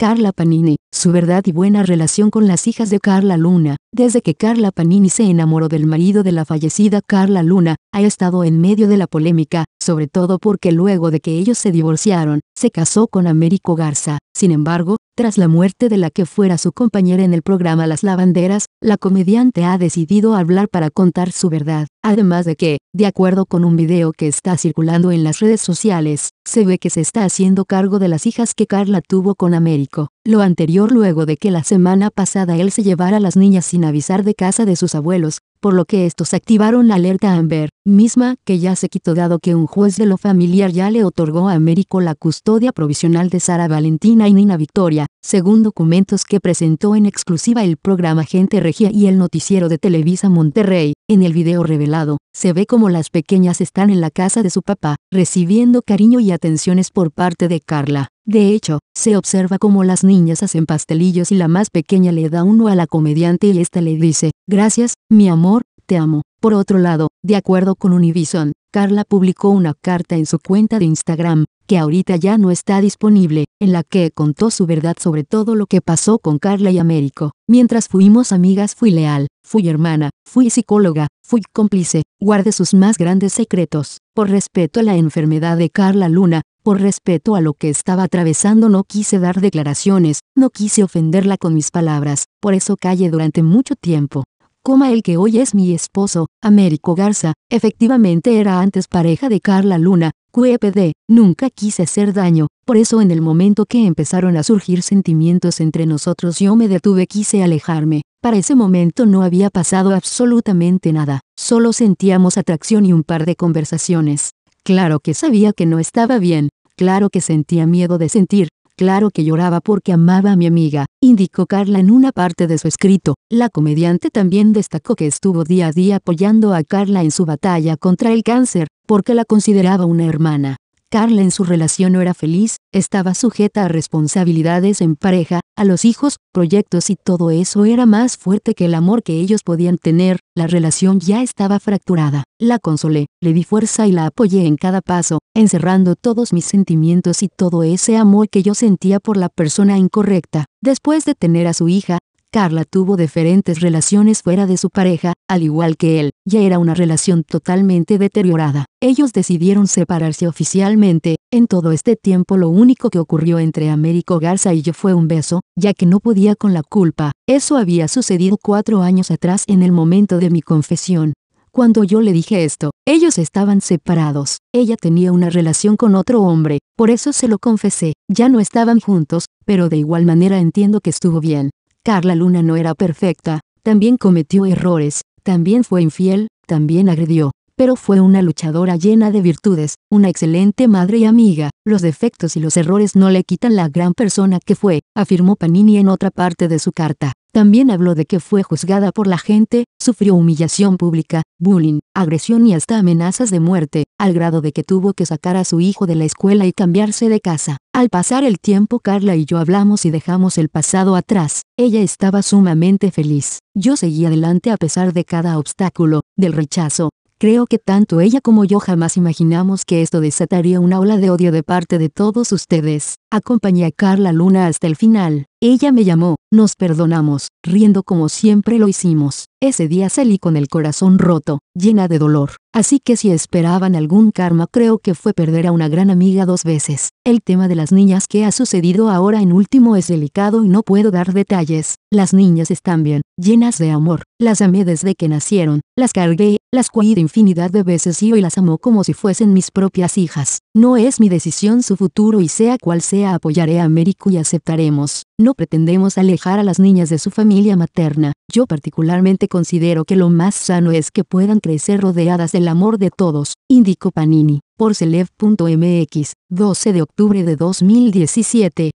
Carla Panini, su verdad y buena relación con las hijas de Carla Luna. Desde que Carla Panini se enamoró del marido de la fallecida Carla Luna, ha estado en medio de la polémica, sobre todo porque luego de que ellos se divorciaron, se casó con Américo Garza. Sin embargo, tras la muerte de la que fuera su compañera en el programa Las Lavanderas, la comediante ha decidido hablar para contar su verdad. Además de que, de acuerdo con un video que está circulando en las redes sociales, se ve que se está haciendo cargo de las hijas que Carla tuvo con Américo. Lo anterior luego de que la semana pasada él se llevara a las niñas sin avisar de casa de sus abuelos, por lo que estos activaron la alerta Amber, misma que ya se quitó dado que un juez de lo familiar ya le otorgó a Américo la custodia provisional de Sara Valentina y Nina Victoria, según documentos que presentó en exclusiva el programa Gente Regia y el noticiero de Televisa Monterrey. En el video revelado, se ve como las pequeñas están en la casa de su papá, recibiendo cariño y atenciones por parte de Carla. De hecho, se observa como las niñas hacen pastelillos y la más pequeña le da uno a la comediante y esta le dice, gracias, mi amor, te amo. Por otro lado, de acuerdo con Univision, Carla publicó una carta en su cuenta de Instagram, que ahorita ya no está disponible, en la que contó su verdad sobre todo lo que pasó con Carla y Américo. Mientras fuimos amigas fui leal, fui hermana, fui psicóloga, fui cómplice, guardé sus más grandes secretos. Por respeto a la enfermedad de Carla Luna, por respeto a lo que estaba atravesando no quise dar declaraciones, no quise ofenderla con mis palabras, por eso callé durante mucho tiempo. Coma el que hoy es mi esposo, Américo Garza, efectivamente era antes pareja de Carla Luna, QEPD, nunca quise hacer daño, por eso en el momento que empezaron a surgir sentimientos entre nosotros yo me detuve quise alejarme, para ese momento no había pasado absolutamente nada, solo sentíamos atracción y un par de conversaciones. Claro que sabía que no estaba bien, Claro que sentía miedo de sentir, claro que lloraba porque amaba a mi amiga, indicó Carla en una parte de su escrito. La comediante también destacó que estuvo día a día apoyando a Carla en su batalla contra el cáncer, porque la consideraba una hermana. Carla en su relación no era feliz, estaba sujeta a responsabilidades en pareja, a los hijos, proyectos y todo eso era más fuerte que el amor que ellos podían tener, la relación ya estaba fracturada. La consolé, le di fuerza y la apoyé en cada paso, encerrando todos mis sentimientos y todo ese amor que yo sentía por la persona incorrecta. Después de tener a su hija, Carla tuvo diferentes relaciones fuera de su pareja, al igual que él, ya era una relación totalmente deteriorada. Ellos decidieron separarse oficialmente, en todo este tiempo lo único que ocurrió entre Américo Garza y yo fue un beso, ya que no podía con la culpa. Eso había sucedido cuatro años atrás en el momento de mi confesión. Cuando yo le dije esto, ellos estaban separados, ella tenía una relación con otro hombre, por eso se lo confesé, ya no estaban juntos, pero de igual manera entiendo que estuvo bien. Carla Luna no era perfecta, también cometió errores, también fue infiel, también agredió, pero fue una luchadora llena de virtudes, una excelente madre y amiga, los defectos y los errores no le quitan la gran persona que fue, afirmó Panini en otra parte de su carta. También habló de que fue juzgada por la gente, sufrió humillación pública, bullying, agresión y hasta amenazas de muerte, al grado de que tuvo que sacar a su hijo de la escuela y cambiarse de casa. Al pasar el tiempo Carla y yo hablamos y dejamos el pasado atrás, ella estaba sumamente feliz. Yo seguí adelante a pesar de cada obstáculo, del rechazo, Creo que tanto ella como yo jamás imaginamos que esto desataría una ola de odio de parte de todos ustedes. Acompañé a Carla Luna hasta el final. Ella me llamó, nos perdonamos, riendo como siempre lo hicimos. Ese día salí con el corazón roto, llena de dolor. Así que si esperaban algún karma creo que fue perder a una gran amiga dos veces. El tema de las niñas que ha sucedido ahora en último es delicado y no puedo dar detalles. Las niñas están bien, llenas de amor. Las amé desde que nacieron, las cargué, las cuidé infinidad de veces y hoy las amo como si fuesen mis propias hijas. No es mi decisión su futuro y sea cual sea apoyaré a Américo y aceptaremos pretendemos alejar a las niñas de su familia materna, yo particularmente considero que lo más sano es que puedan crecer rodeadas del amor de todos, indicó Panini, por Celeb.mx, 12 de octubre de 2017.